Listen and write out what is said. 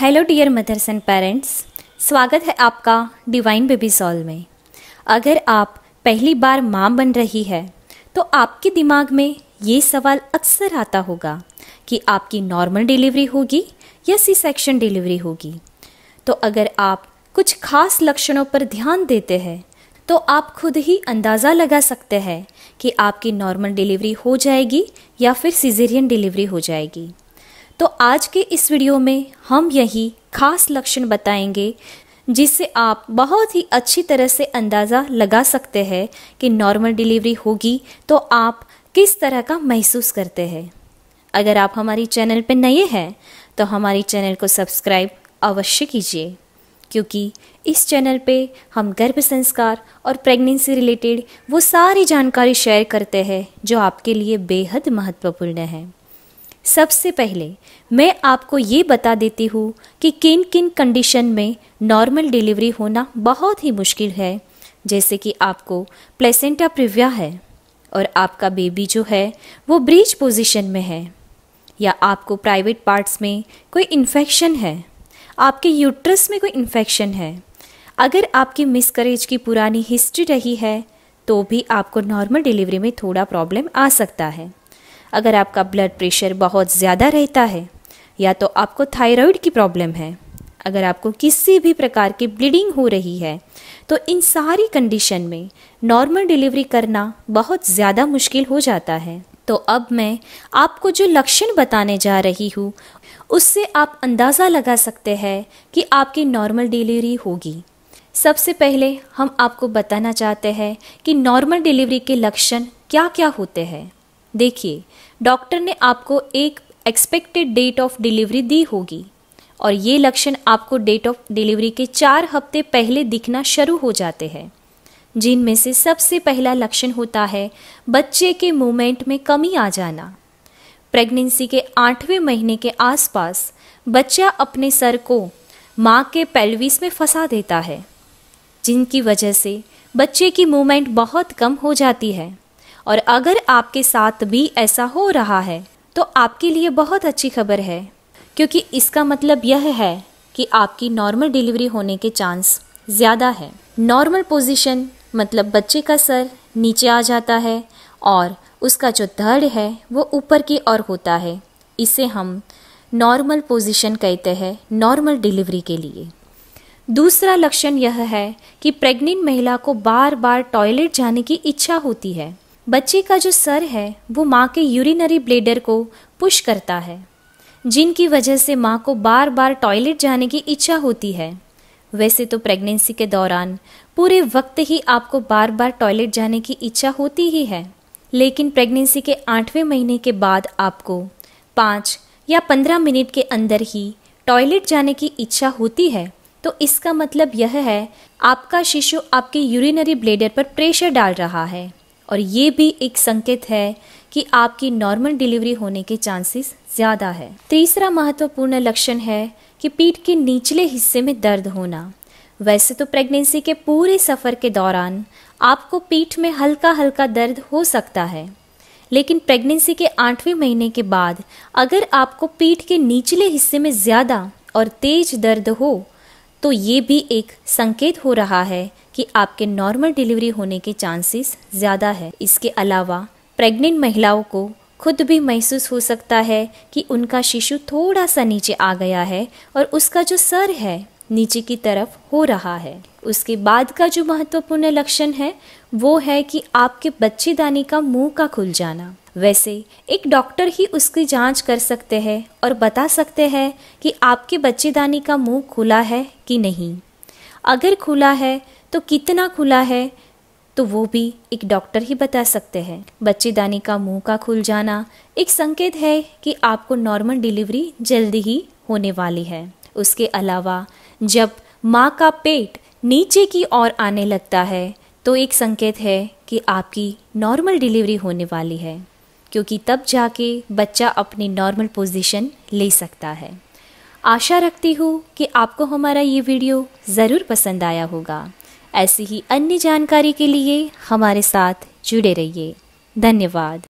hello dear mothers and parents स्वागत है आपका डिवाइन बेबी सॉल में अगर आप पहली बार माँ बन रही है तो आपके दिमाग में ये सवाल अक्सर आता होगा कि आपकी नॉर्मल डिलीवरी होगी या सी सेक्शन डिलीवरी होगी तो अगर आप कुछ खास लक्षणों पर ध्यान देते हैं तो आप खुद ही अंदाज़ा लगा सकते हैं कि आपकी नॉर्मल डिलीवरी हो जाएगी या फिर सीजेरियन डिलीवरी हो जाएगी तो आज के इस वीडियो में हम यही खास लक्षण बताएंगे जिससे आप बहुत ही अच्छी तरह से अंदाज़ा लगा सकते हैं कि नॉर्मल डिलीवरी होगी तो आप किस तरह का महसूस करते हैं अगर आप हमारी चैनल पर नए हैं तो हमारी चैनल को सब्सक्राइब अवश्य कीजिए क्योंकि इस चैनल पे हम गर्भ संस्कार और प्रेगनेंसी रिलेटेड वो सारी जानकारी शेयर करते हैं जो आपके लिए बेहद महत्वपूर्ण है सबसे पहले मैं आपको ये बता देती हूँ कि किन किन कंडीशन में नॉर्मल डिलीवरी होना बहुत ही मुश्किल है जैसे कि आपको प्लेसेंटा प्रिव्या है और आपका बेबी जो है वो ब्रीच पोजीशन में है या आपको प्राइवेट पार्ट्स में कोई इन्फेक्शन है आपके यूट्रस में कोई इन्फेक्शन है अगर आपकी मिसकरेज की पुरानी हिस्ट्री रही है तो भी आपको नॉर्मल डिलीवरी में थोड़ा प्रॉब्लम आ सकता है अगर आपका ब्लड प्रेशर बहुत ज़्यादा रहता है या तो आपको थायराइड की प्रॉब्लम है अगर आपको किसी भी प्रकार की ब्लीडिंग हो रही है तो इन सारी कंडीशन में नॉर्मल डिलीवरी करना बहुत ज़्यादा मुश्किल हो जाता है तो अब मैं आपको जो लक्षण बताने जा रही हूँ उससे आप अंदाज़ा लगा सकते हैं कि आपकी नॉर्मल डिलीवरी होगी सबसे पहले हम आपको बताना चाहते हैं कि नॉर्मल डिलीवरी के लक्षण क्या क्या होते हैं देखिए डॉक्टर ने आपको एक एक्सपेक्टेड डेट ऑफ डिलीवरी दी होगी और ये लक्षण आपको डेट ऑफ डिलीवरी के चार हफ्ते पहले दिखना शुरू हो जाते हैं जिनमें से सबसे पहला लक्षण होता है बच्चे के मूवमेंट में कमी आ जाना प्रेगनेंसी के आठवें महीने के आसपास बच्चा अपने सर को माँ के पेल्विस में फंसा देता है जिनकी वजह से बच्चे की मूवमेंट बहुत कम हो जाती है और अगर आपके साथ भी ऐसा हो रहा है तो आपके लिए बहुत अच्छी खबर है क्योंकि इसका मतलब यह है कि आपकी नॉर्मल डिलीवरी होने के चांस ज़्यादा है नॉर्मल पोजीशन मतलब बच्चे का सर नीचे आ जाता है और उसका जो धड़ है वो ऊपर की ओर होता है इसे हम नॉर्मल पोजीशन कहते हैं नॉर्मल डिलीवरी के लिए दूसरा लक्षण यह है कि प्रेग्नेंट महिला को बार बार टॉयलेट जाने की इच्छा होती है बच्चे का जो सर है वो माँ के यूरिनरी ब्लेडर को पुश करता है जिनकी वजह से माँ को बार बार टॉयलेट जाने की इच्छा होती है वैसे तो प्रेगनेंसी के दौरान पूरे वक्त ही आपको बार बार टॉयलेट जाने की इच्छा होती ही है लेकिन प्रेगनेंसी के आठवें महीने के बाद आपको पाँच या पंद्रह मिनट के अंदर ही टॉयलेट जाने की इच्छा होती है तो इसका मतलब यह है आपका शिशु आपके यूरिनरी ब्लेडर पर प्रेशर डाल रहा है और ये भी एक संकेत है कि आपकी नॉर्मल डिलीवरी होने के चांसेस ज़्यादा है तीसरा महत्वपूर्ण लक्षण है कि पीठ के निचले हिस्से में दर्द होना वैसे तो प्रेगनेंसी के पूरे सफ़र के दौरान आपको पीठ में हल्का हल्का दर्द हो सकता है लेकिन प्रेगनेंसी के आठवें महीने के बाद अगर आपको पीठ के निचले हिस्से में ज़्यादा और तेज दर्द हो तो ये भी एक संकेत हो रहा है कि आपके नॉर्मल डिलीवरी होने के चांसेस ज़्यादा है इसके अलावा प्रेग्नेंट महिलाओं को खुद भी महसूस हो सकता है कि उनका शिशु थोड़ा सा नीचे आ गया है और उसका जो सर है नीचे की तरफ हो रहा है उसके बाद का जो महत्वपूर्ण लक्षण है वो है कि आपके बच्चेदानी का मुंह का खुल जाना वैसे एक डॉक्टर ही उसकी जांच कर सकते हैं और बता सकते हैं कि आपके बच्चेदानी का मुंह खुला है कि नहीं अगर खुला है तो कितना खुला है तो वो भी एक डॉक्टर ही बता सकते हैं बच्चेदानी का मुंह का खुल जाना एक संकेत है कि आपको नॉर्मल डिलीवरी जल्दी ही होने वाली है उसके अलावा जब माँ का पेट नीचे की ओर आने लगता है तो एक संकेत है कि आपकी नॉर्मल डिलीवरी होने वाली है क्योंकि तब जाके बच्चा अपनी नॉर्मल पोजीशन ले सकता है आशा रखती हूँ कि आपको हमारा ये वीडियो ज़रूर पसंद आया होगा ऐसी ही अन्य जानकारी के लिए हमारे साथ जुड़े रहिए धन्यवाद